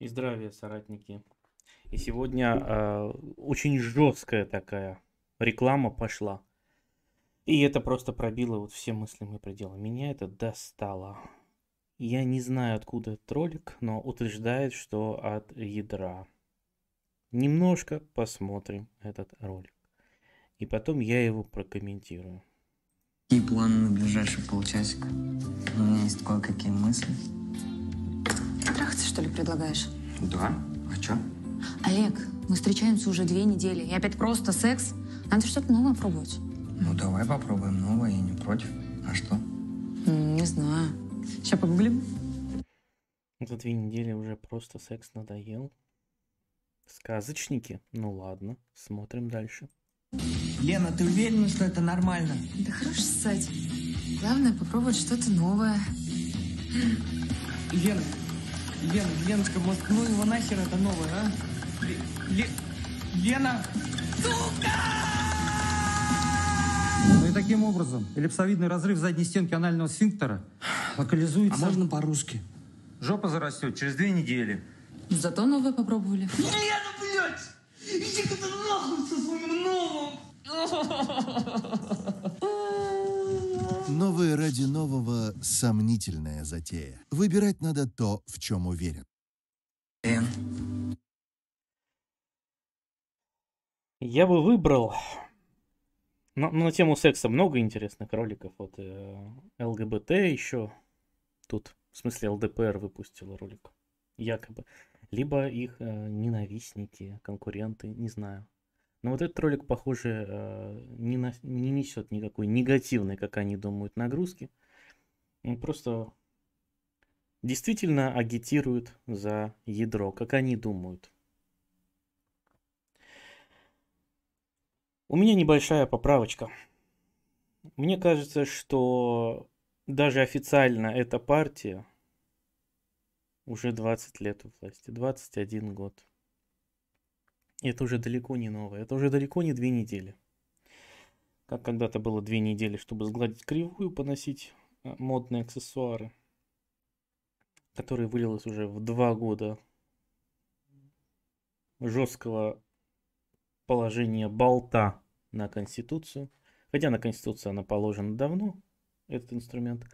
И здравия, соратники. И сегодня э, очень жесткая такая реклама пошла. И это просто пробило вот все мыслимые пределы. Меня это достало. Я не знаю, откуда этот ролик, но утверждает, что от ядра. Немножко посмотрим этот ролик. И потом я его прокомментирую. И план на ближайший полчасика. У меня есть кое-какие мысли. Трахаться, что ли, предлагаешь? Да. А чё? Олег, мы встречаемся уже две недели. И опять просто секс. Надо что-то новое пробовать. Ну, давай попробуем новое, я не против. А что? Не знаю. Сейчас погуглим. За две недели уже просто секс надоел. Сказочники? Ну ладно, смотрим дальше. Лена, ты уверена, что это нормально? Да хорош ссать. Главное попробовать что-то новое. Лена, Лен, Леночка, вот, ну его нахер это новое, а? Ле, Лена! Сука! Ну и таким образом эллипсовидный разрыв задней стенки анального сфинктера локализуется... А можно по-русски? Жопа зарастет через две недели. Зато новое попробовали. Лена, блядь! Иди-ка ты нахуй со своим новым! Новое ради нового – сомнительная затея. Выбирать надо то, в чем уверен. Эн. Я бы выбрал... Ну, на тему секса много интересных роликов. Вот э, ЛГБТ еще тут, в смысле ЛДПР выпустила ролик, якобы. Либо их э, ненавистники, конкуренты, не знаю. Но ну, вот этот ролик, похоже, э, не, на, не несет никакой негативной, как они думают, нагрузки. Он просто действительно агитирует за ядро, как они думают. У меня небольшая поправочка. Мне кажется, что даже официально эта партия уже 20 лет у власти, 21 год это уже далеко не новое, это уже далеко не две недели. Как когда-то было две недели, чтобы сгладить кривую, поносить э, модные аксессуары, которые вылилось уже в два года жесткого положения болта на Конституцию. Хотя на Конституцию она положена давно, этот инструмент.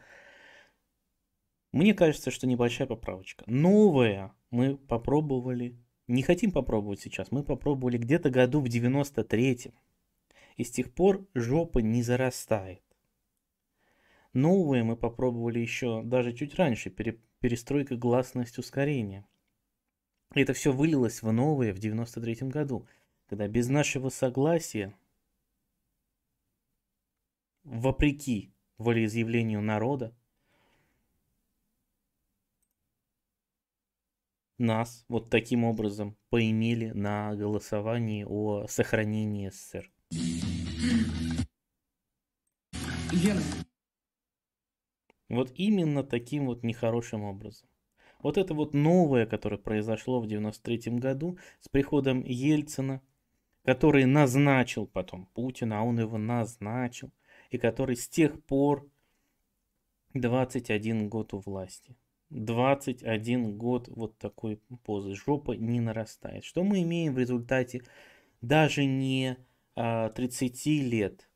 Мне кажется, что небольшая поправочка. Новое мы попробовали не хотим попробовать сейчас. Мы попробовали где-то году в 93-м. И с тех пор жопа не зарастает. Новые мы попробовали еще даже чуть раньше, пере, перестройка гласность ускорения. И это все вылилось в новые в 93 году, когда без нашего согласия, вопреки волеизъявлению народа, нас вот таким образом поимели на голосовании о сохранении СССР. Лена. Вот именно таким вот нехорошим образом. Вот это вот новое, которое произошло в 93 году с приходом Ельцина, который назначил потом Путина, а он его назначил, и который с тех пор 21 год у власти – 21 год вот такой позы. Жопа не нарастает. Что мы имеем в результате даже не а, 30 лет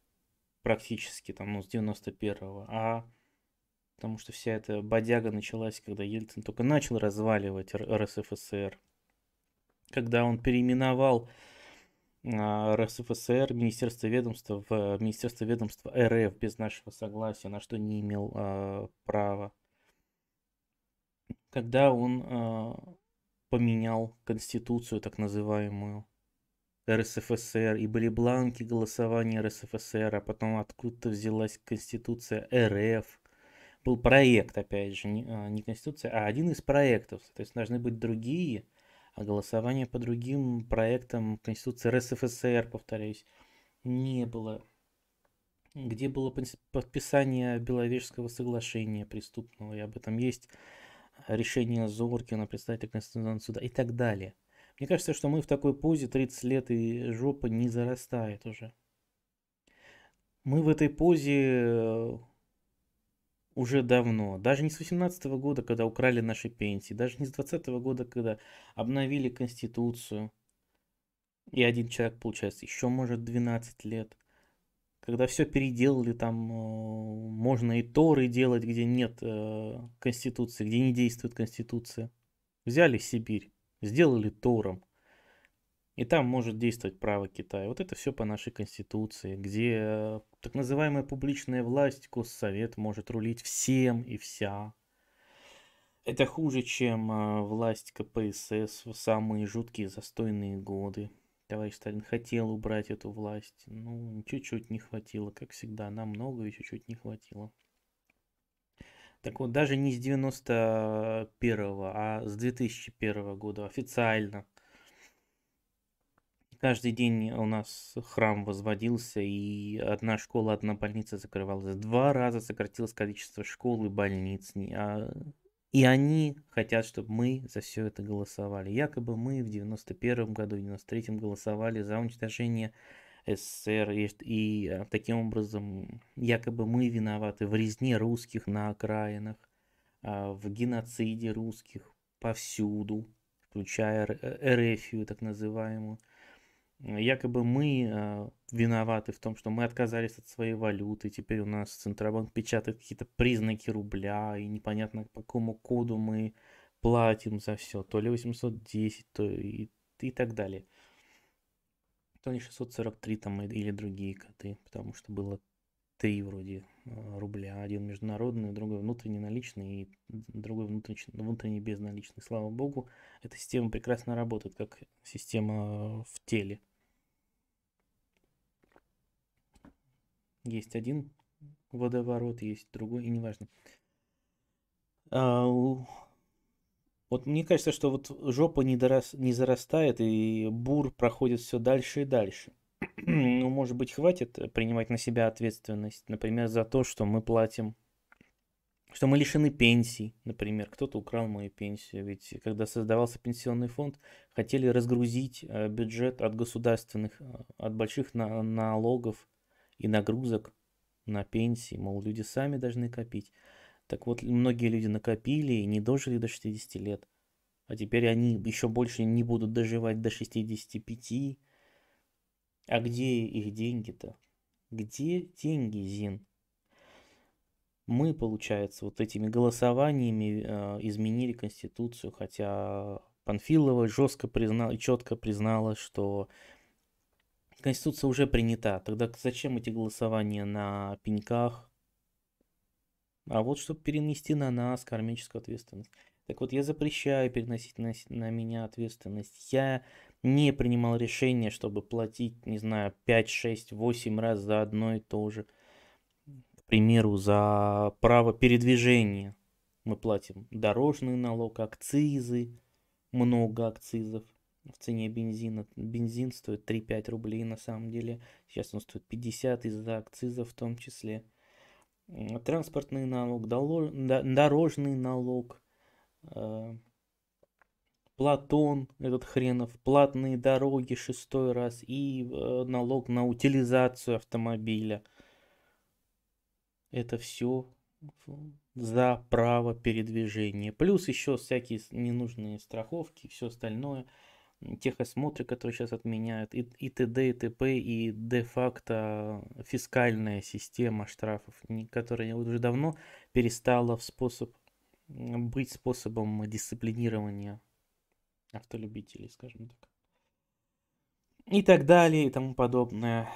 практически, там, ну, с 91-го, а потому что вся эта бодяга началась, когда Ельцин только начал разваливать РСФСР, когда он переименовал а, РСФСР, Министерство ведомства в Министерство ведомства РФ без нашего согласия, на что не имел э, права когда он э, поменял конституцию так называемую РСФСР, и были бланки голосования РСФСР, а потом откуда-то взялась конституция РФ. Был проект, опять же, не, а, не конституция, а один из проектов. То есть должны быть другие, а голосование по другим проектам конституции РСФСР, повторяюсь, не было где было подписание Беловежского соглашения преступного, и об этом есть решение Зоркина, представитель Конституционного суда и так далее. Мне кажется, что мы в такой позе 30 лет и жопа не зарастает уже. Мы в этой позе э, уже давно. Даже не с 18 года, когда украли наши пенсии. Даже не с 20 года, когда обновили Конституцию. И один человек, получается, еще может 12 лет когда все переделали, там э, можно и Торы делать, где нет э, Конституции, где не действует Конституция. Взяли Сибирь, сделали Тором, и там может действовать право Китая. Вот это все по нашей Конституции, где э, так называемая публичная власть, Госсовет может рулить всем и вся. Это хуже, чем власть КПСС в самые жуткие застойные годы товарищ Сталин хотел убрать эту власть. Ну, чуть-чуть не хватило, как всегда. Нам много и чуть-чуть не хватило. Так вот, даже не с 91-го, а с 2001 года официально. Каждый день у нас храм возводился, и одна школа, одна больница закрывалась. Два раза сократилось количество школ и больниц. А и они хотят, чтобы мы за все это голосовали. Якобы мы в 91 году, в 93 голосовали за уничтожение СССР, и, и а, таким образом якобы мы виноваты в резне русских на окраинах, а, в геноциде русских повсюду, включая эрефию так называемую якобы мы э, виноваты в том, что мы отказались от своей валюты, теперь у нас Центробанк печатает какие-то признаки рубля, и непонятно по какому коду мы платим за все, то ли 810, то и, и так далее. То ли 643 там или другие коды, потому что было три вроде э, рубля, один международный, другой внутренний наличный и другой внутренний, внутренний безналичный. Слава богу, эта система прекрасно работает, как система э, в теле. Есть один водоворот, есть другой, и неважно. А, вот мне кажется, что вот жопа не, дорас, не зарастает, и бур проходит все дальше и дальше. ну, может быть, хватит принимать на себя ответственность, например, за то, что мы платим, что мы лишены пенсий, например, кто-то украл мою пенсию, ведь когда создавался пенсионный фонд, хотели разгрузить э, бюджет от государственных, э, от больших налогов и нагрузок на пенсии, мол, люди сами должны копить. Так вот, многие люди накопили и не дожили до 60 лет, а теперь они еще больше не будут доживать до 65. А где их деньги-то? Где деньги, Зин? Мы, получается, вот этими голосованиями э, изменили Конституцию, хотя Панфилова жестко признала, четко признала, что Конституция уже принята. Тогда зачем эти голосования на пеньках? А вот чтобы перенести на нас кармическую ответственность. Так вот, я запрещаю переносить на, на меня ответственность. Я не принимал решение, чтобы платить, не знаю, 5, 6, 8 раз за одно и то же. К примеру, за право передвижения мы платим дорожный налог, акцизы, много акцизов – в цене бензина. Бензин стоит 3-5 рублей на самом деле. Сейчас он стоит 50 из-за акциза в том числе. Транспортный налог, дорожный налог, э, Платон, этот хренов, платные дороги шестой раз и э, налог на утилизацию автомобиля. Это все за право передвижения. Плюс еще всякие ненужные страховки и все остальное – техосмотры, которые сейчас отменяют, и, и т.д. и т.п. и де-факто фискальная система штрафов, которая уже давно перестала в способ, быть способом дисциплинирования автолюбителей, скажем так. И так далее, и тому подобное.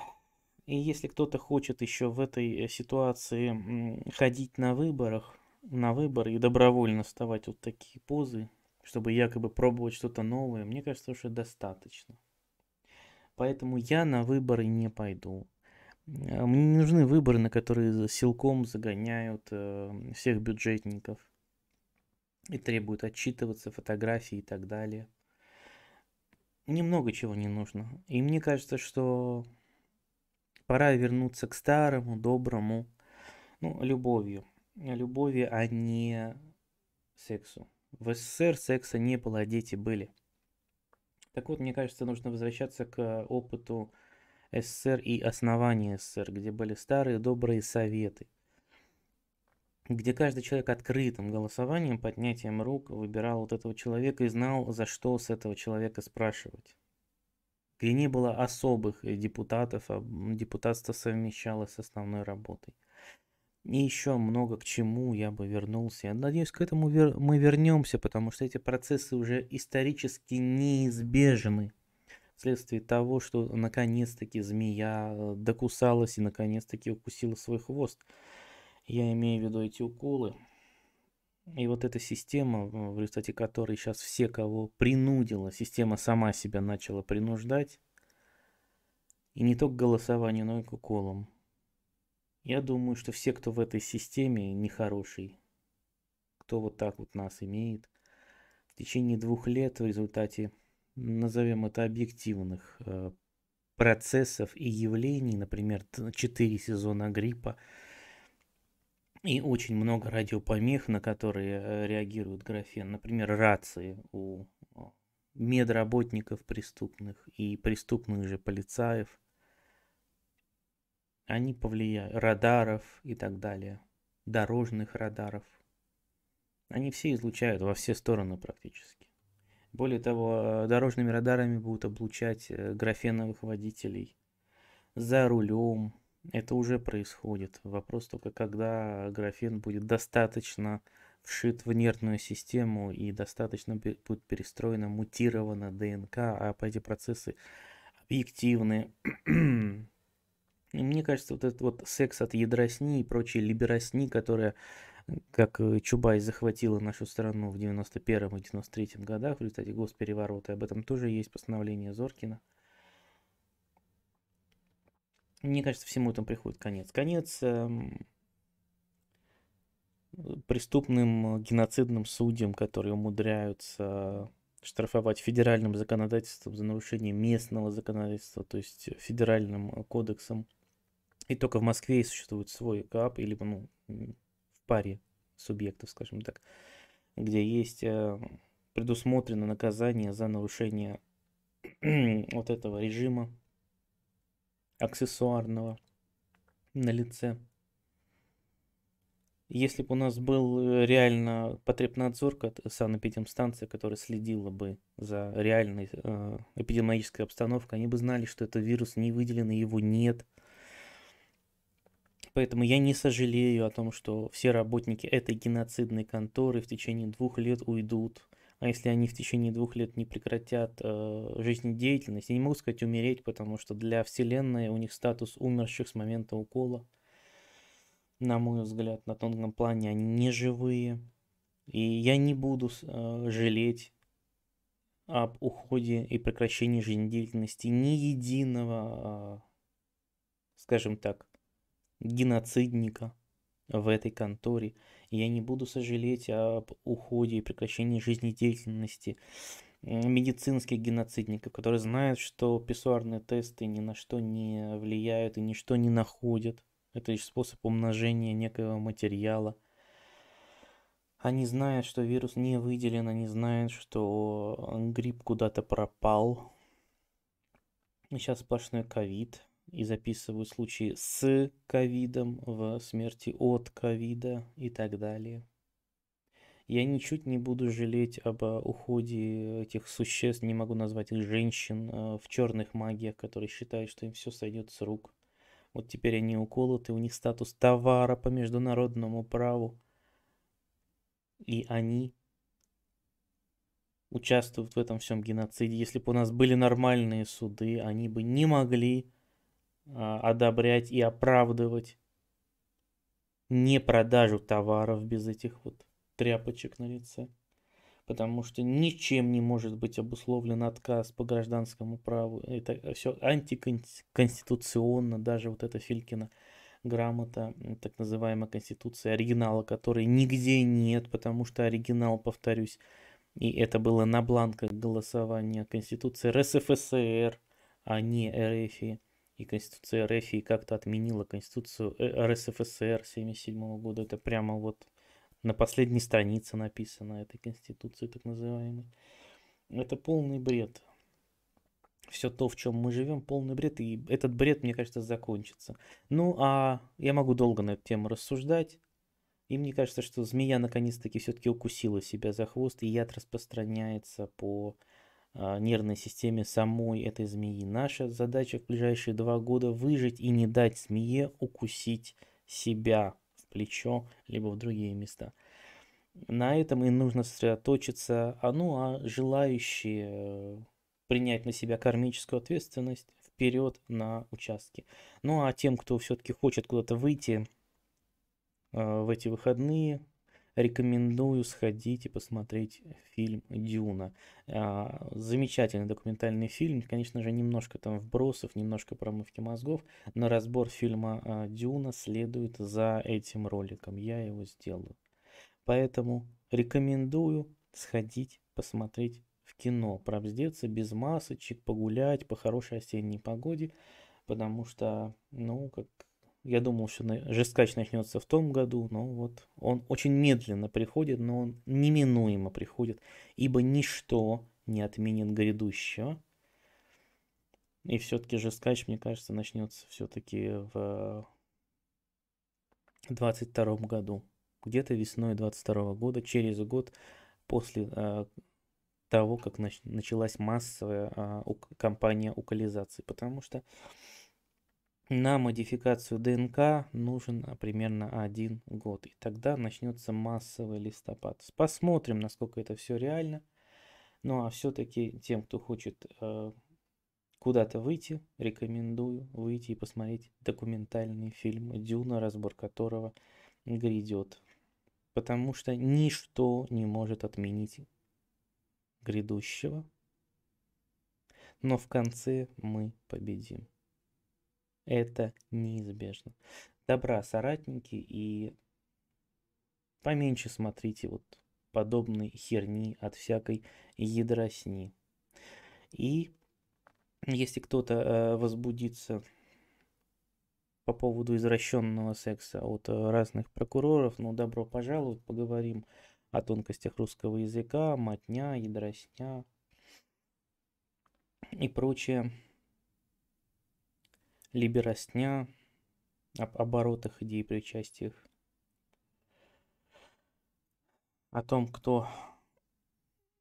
И если кто-то хочет еще в этой ситуации ходить на выборах, на выборы и добровольно вставать вот такие позы, чтобы якобы пробовать что-то новое, мне кажется, уже достаточно. Поэтому я на выборы не пойду. Э, мне не нужны выборы, на которые силком загоняют эм, всех бюджетников и требуют отчитываться, фотографии и так далее. Немного чего не нужно. И мне кажется, что пора вернуться к старому, доброму, ну, любовью. Любови, а не сексу. В СССР секса не было, а дети были. Так вот, мне кажется, нужно возвращаться к опыту СССР и основания СССР, где были старые добрые советы, где каждый человек открытым голосованием, поднятием рук выбирал вот этого человека и знал, за что с этого человека спрашивать где не было особых депутатов, а депутатство совмещалось с основной работой. И еще много к чему я бы вернулся. Я надеюсь, к этому вер... мы вернемся, потому что эти процессы уже исторически неизбежны. Вследствие того, что наконец-таки змея э, докусалась и наконец-таки укусила свой хвост. Я имею в виду эти уколы. И вот эта система, в результате которой сейчас все, кого принудила, система сама себя начала принуждать. И не только к голосованию, но и к уколам. Я думаю, что все, кто в этой системе, нехороший. Кто вот так вот нас имеет. В течение двух лет в результате, назовем это объективных э, процессов и явлений, например, четыре сезона гриппа, и очень много радиопомех, на которые э, реагирует графен. Например, рации у медработников преступных и преступных же полицаев – они повлияют, радаров и так далее, дорожных радаров. Они все излучают во все стороны практически. Более того, э, дорожными радарами будут облучать э, графеновых водителей за рулем. Это уже происходит. Вопрос только, когда графен будет достаточно вшит в нервную систему и достаточно будет перестроена, мутирована ДНК, а эти процессы объективны и мне кажется, вот этот вот секс от ядросни и прочие либеросни, которая как э, Чубай захватила нашу страну в 91 и 93 годах в результате госпереворота. Об этом тоже есть постановление Зоркина. Мне кажется, всему этому приходит конец. Конец эм, преступным э, геноцидным судьям, которые умудряются штрафовать федеральным законодательством за нарушение местного законодательства, то есть федеральным э, кодексом и только в Москве существует свой КАП, или ну, в паре субъектов, скажем так, где есть э, предусмотрено наказание за нарушение вот этого режима аксессуарного на лице. Если бы у нас был э, реально потребнадзор санэпидемстанции, которая следила бы за реальной э, эпидемиологической обстановкой, они бы знали, что это вирус не выделен, и его нет. Поэтому я не сожалею о том, что все работники этой геноцидной конторы в течение двух лет уйдут. А если они в течение двух лет не прекратят э, жизнедеятельность, я не могу сказать умереть, потому что для Вселенной у них статус умерших с момента укола. На мой взгляд, на тонком плане они не живые. И я не буду э, жалеть об уходе и прекращении жизнедеятельности ни единого, э, скажем так, геноцидника в этой конторе. я не буду сожалеть об уходе и прекращении жизнедеятельности медицинских геноцидников, которые знают, что писсуарные тесты ни на что не влияют и ничто не находят. Это лишь способ умножения некого материала. Они знают, что вирус не выделен, они знают, что грипп куда-то пропал. Сейчас сплошной ковид и записываю случаи с ковидом, в смерти от ковида и так далее. Я ничуть не буду жалеть об а, уходе этих существ, не могу назвать их женщин, а, в черных магиях, которые считают, что им все сойдет с рук. Вот теперь они уколоты, у них статус товара по международному праву. И они участвуют в этом всем геноциде. Если бы у нас были нормальные суды, они бы не могли а, одобрять и оправдывать не продажу товаров без этих вот тряпочек на лице. Потому что ничем не может быть обусловлен отказ по гражданскому праву. Это все антиконституционно, даже вот эта Филькина грамота, так называемая конституция, оригинала которой нигде нет, потому что оригинал, повторюсь, и это было на бланках голосования Конституции РСФСР, а не РФ и Конституция РФ и как-то отменила Конституцию э, РСФСР 77 года. Это прямо вот на последней странице написано этой Конституции так называемой. Это полный бред. Все то, в чем мы живем, полный бред, и этот бред, мне кажется, закончится. Ну, а я могу долго на эту тему рассуждать. И мне кажется, что змея наконец-таки все-таки укусила себя за хвост, и яд распространяется по а, нервной системе самой этой змеи. Наша задача в ближайшие два года выжить и не дать змее укусить себя в плечо, либо в другие места. На этом и нужно сосредоточиться. А ну а желающие э, принять на себя кармическую ответственность вперед на участке. Ну а тем, кто все-таки хочет куда-то выйти э, в эти выходные, рекомендую сходить и посмотреть фильм «Дюна». А, замечательный документальный фильм, конечно же, немножко там вбросов, немножко промывки мозгов, но разбор фильма а, «Дюна» следует за этим роликом, я его сделаю. Поэтому рекомендую сходить посмотреть в кино, пробздеться без масочек, погулять по хорошей осенней погоде, потому что, ну, как я думал, что жесткач начнется в том году, но вот он очень медленно приходит, но он неминуемо приходит, ибо ничто не отменит грядущего. И все-таки жесткач, мне кажется, начнется все-таки в 22 году. Где-то весной 22 года, через год после а, того, как началась массовая а, кампания укализации. Потому что на модификацию ДНК нужен а, примерно один год, и тогда начнется массовый листопад. Посмотрим, насколько это все реально. Ну а все-таки тем, кто хочет э, куда-то выйти, рекомендую выйти и посмотреть документальный фильм «Дюна», разбор которого грядет. Потому что ничто не может отменить грядущего. Но в конце мы победим. Это неизбежно. Добра, соратники, и поменьше смотрите вот подобной херни от всякой ядросни. И если кто-то э, возбудится по поводу извращенного секса от э, разных прокуроров, ну, добро пожаловать, поговорим о тонкостях русского языка, матня, ядросня и прочее либеростня об оборотах и причастиях, о том, кто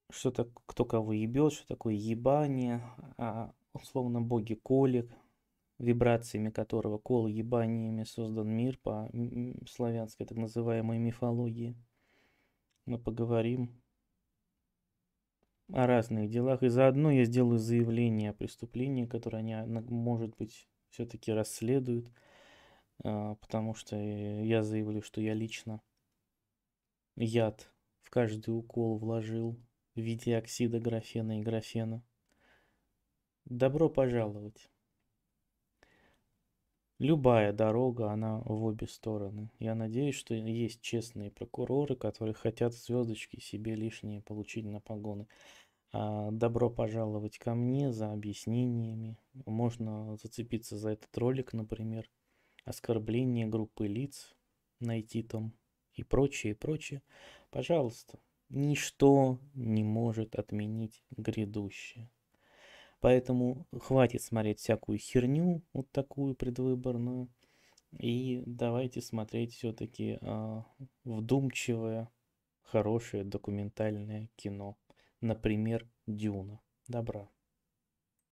что так, кто кого ебет, что такое ебание, а, условно боги колик, вибрациями которого кол ебаниями создан мир по славянской так называемой мифологии. Мы поговорим о разных делах, и заодно я сделаю заявление о преступлении, которое, не, а, может быть, все-таки расследуют, а, потому что э, я заявлю, что я лично яд в каждый укол вложил в виде оксида графена и графена. Добро пожаловать. Любая дорога, она в обе стороны. Я надеюсь, что есть честные прокуроры, которые хотят звездочки себе лишние получить на погоны. А, добро пожаловать ко мне за объяснениями. Можно зацепиться за этот ролик, например. Оскорбление группы лиц найти там и прочее, и прочее. Пожалуйста, ничто не может отменить грядущее. Поэтому хватит смотреть всякую херню, вот такую предвыборную. И давайте смотреть все-таки э, а, вдумчивое, хорошее документальное кино например, Дюна. Добра.